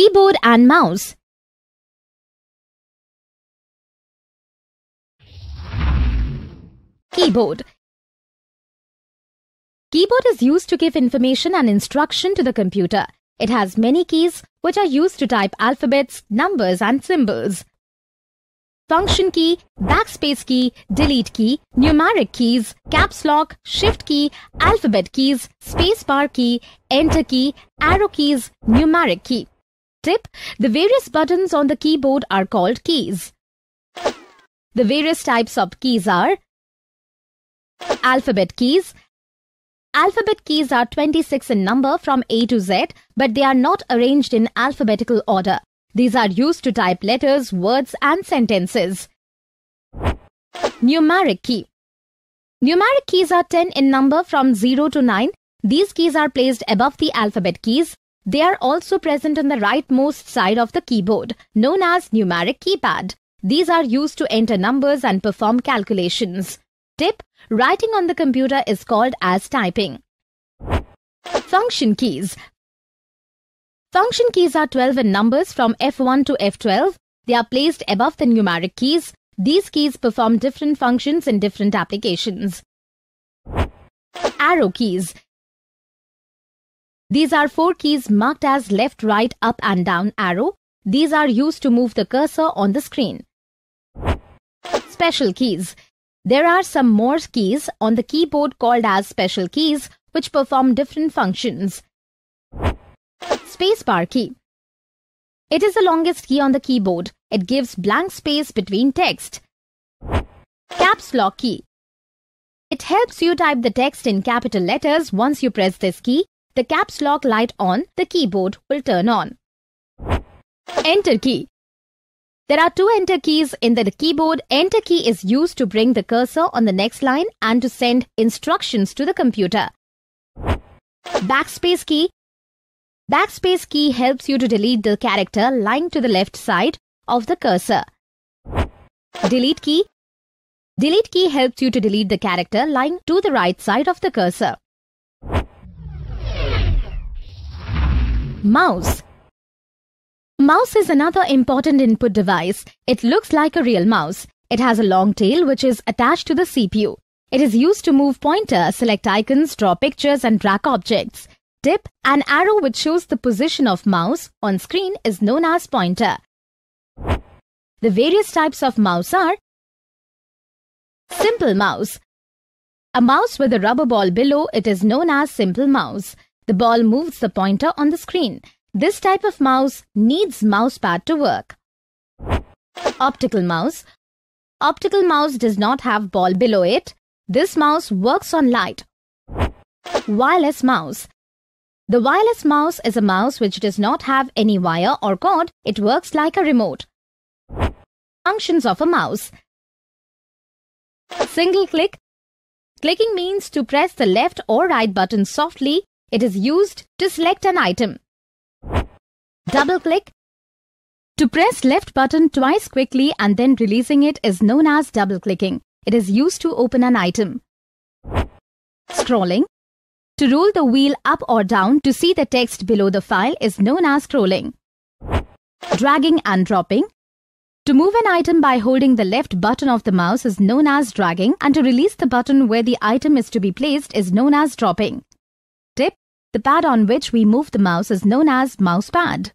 keyboard and mouse. Keyboard Keyboard is used to give information and instruction to the computer. It has many keys which are used to type alphabets, numbers and symbols. Function key, backspace key, delete key, numeric keys, caps lock, shift key, alphabet keys, space bar key, enter key, arrow keys, numeric key. Tip The various buttons on the keyboard are called keys. The various types of keys are Alphabet keys. Alphabet keys are 26 in number from A to Z, but they are not arranged in alphabetical order. These are used to type letters, words, and sentences. Numeric key. Numeric keys are 10 in number from 0 to 9. These keys are placed above the alphabet keys. They are also present on the rightmost side of the keyboard, known as numeric keypad. These are used to enter numbers and perform calculations. Tip, writing on the computer is called as typing. Function keys. Function keys are 12 in numbers from F1 to F12. They are placed above the numeric keys. These keys perform different functions in different applications. Arrow keys. These are four keys marked as left, right, up and down arrow. These are used to move the cursor on the screen. Special keys. There are some more keys on the keyboard called as special keys which perform different functions. Spacebar key. It is the longest key on the keyboard. It gives blank space between text. Caps lock key. It helps you type the text in capital letters once you press this key the caps lock light on the keyboard will turn on. Enter key. There are two enter keys in the keyboard. Enter key is used to bring the cursor on the next line and to send instructions to the computer. Backspace key. Backspace key helps you to delete the character lying to the left side of the cursor. Delete key. Delete key helps you to delete the character lying to the right side of the cursor. Mouse Mouse is another important input device. It looks like a real mouse. It has a long tail which is attached to the CPU. It is used to move pointer, select icons, draw pictures and track objects. Tip, an arrow which shows the position of mouse on screen is known as pointer. The various types of mouse are Simple mouse. A mouse with a rubber ball below it is known as simple mouse. The ball moves the pointer on the screen. This type of mouse needs mouse pad to work. Optical mouse. Optical mouse does not have ball below it. This mouse works on light. Wireless mouse. The wireless mouse is a mouse which does not have any wire or cord. It works like a remote. Functions of a mouse. Single click. Clicking means to press the left or right button softly it is used to select an item. Double-click to press left button twice quickly and then releasing it is known as double clicking. It is used to open an item. Scrolling. To roll the wheel up or down to see the text below the file is known as scrolling. Dragging and dropping. To move an item by holding the left button of the mouse is known as dragging and to release the button where the item is to be placed is known as dropping. The pad on which we move the mouse is known as mouse pad.